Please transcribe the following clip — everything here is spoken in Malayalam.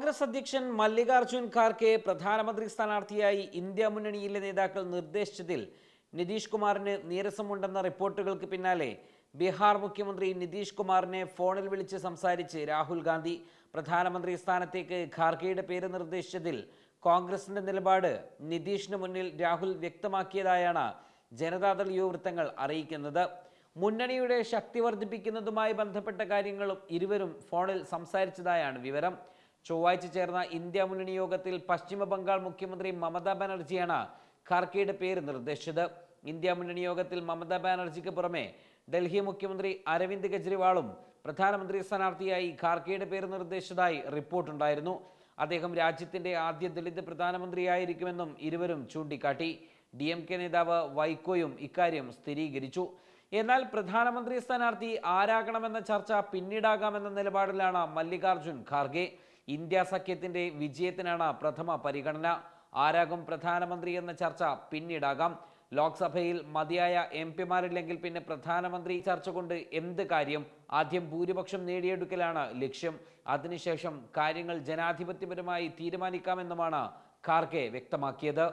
കോൺഗ്രസ് അധ്യക്ഷൻ മല്ലികാർജ്ജുൻ ഖാർഗെ പ്രധാനമന്ത്രി സ്ഥാനാർത്ഥിയായി ഇന്ത്യ മുന്നണിയിലെ നേതാക്കൾ നിർദ്ദേശിച്ചതിൽ നിതീഷ് കുമാറിന് നീരസമുണ്ടെന്ന റിപ്പോർട്ടുകൾക്ക് പിന്നാലെ ബീഹാർ മുഖ്യമന്ത്രി നിതീഷ് കുമാറിനെ ഫോണിൽ വിളിച്ച് സംസാരിച്ച് രാഹുൽ ഗാന്ധി പ്രധാനമന്ത്രി സ്ഥാനത്തേക്ക് ഖാർഗെയുടെ പേര് നിർദ്ദേശിച്ചതിൽ കോൺഗ്രസിന്റെ നിലപാട് നിതീഷിന് മുന്നിൽ രാഹുൽ വ്യക്തമാക്കിയതായാണ് ജനതാദൾ യുവ വൃത്തങ്ങൾ അറിയിക്കുന്നത് മുന്നണിയുടെ ശക്തി വർദ്ധിപ്പിക്കുന്നതുമായി ബന്ധപ്പെട്ട കാര്യങ്ങളും ഇരുവരും ഫോണിൽ സംസാരിച്ചതായാണ് വിവരം ചൊവ്വാഴ്ച ചേർന്ന ഇന്ത്യ മുന്നണി യോഗത്തിൽ പശ്ചിമ ബംഗാൾ മുഖ്യമന്ത്രി മമതാ ബാനർജിയാണ് ഖാർക്കെയുടെ പേര് നിർദ്ദേശിച്ചത് ഇന്ത്യ മുന്നണി യോഗത്തിൽ മമതാ ബാനർജിക്ക് പുറമെ ഡൽഹി മുഖ്യമന്ത്രി അരവിന്ദ് കെജ്രിവാളും പ്രധാനമന്ത്രി സ്ഥാനാർത്ഥിയായി ഖാർക്കെയുടെ പേര് നിർദ്ദേശിച്ചതായി റിപ്പോർട്ടുണ്ടായിരുന്നു അദ്ദേഹം രാജ്യത്തിന്റെ ആദ്യ ദളിത് പ്രധാനമന്ത്രിയായിരിക്കുമെന്നും ഇരുവരും ചൂണ്ടിക്കാട്ടി ഡി എം കെ നേതാവ് വൈക്കോയും ഇക്കാര്യം സ്ഥിരീകരിച്ചു എന്നാൽ പ്രധാനമന്ത്രി സ്ഥാനാർത്ഥി ആരാകണമെന്ന ചർച്ച പിന്നീടാകാമെന്ന നിലപാടിലാണ് മല്ലികാർജുൻ ഖാർഗെ ഇന്ത്യ സഖ്യത്തിന്റെ വിജയത്തിനാണ് പ്രഥമ പരിഗണന ആരാകും പ്രധാനമന്ത്രി എന്ന ചർച്ച പിന്നീടാകാം ലോക്സഭയിൽ മതിയായ എം പിമാരില്ലെങ്കിൽ പിന്നെ പ്രധാനമന്ത്രി ചർച്ച കൊണ്ട് എന്ത് കാര്യം ആദ്യം ഭൂരിപക്ഷം നേടിയെടുക്കലാണ് ലക്ഷ്യം അതിനുശേഷം കാര്യങ്ങൾ ജനാധിപത്യപരമായി തീരുമാനിക്കാമെന്നുമാണ് ഖാർഗെ വ്യക്തമാക്കിയത്